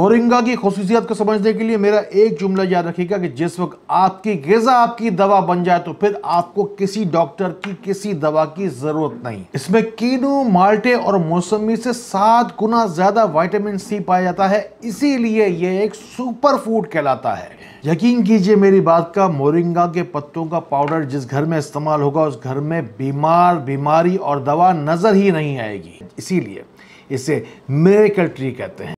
moringa की खसूसियात को समझने के लिए मेरा एक जुमला याद रखिएगा कि जिस वक्त आपकी गजा आपकी दवा बन जाए तो फिर आपको किसी डॉक्टर की किसी दवा की जरूरत नहीं इसमें कीनू माल्टे और मौसमी से सात गुना ज्यादा वाइटामिन सी पाया जाता है इसीलिए यह एक सुपर फूड कहलाता है यकीन कीजिए मेरी बात का मोरिंगा के पत्तों का पाउडर जिस घर में इस्तेमाल होगा उस घर में बीमार बीमारी और दवा नजर ही नहीं आएगी इसीलिए इसे मेरेकल ट्री कहते हैं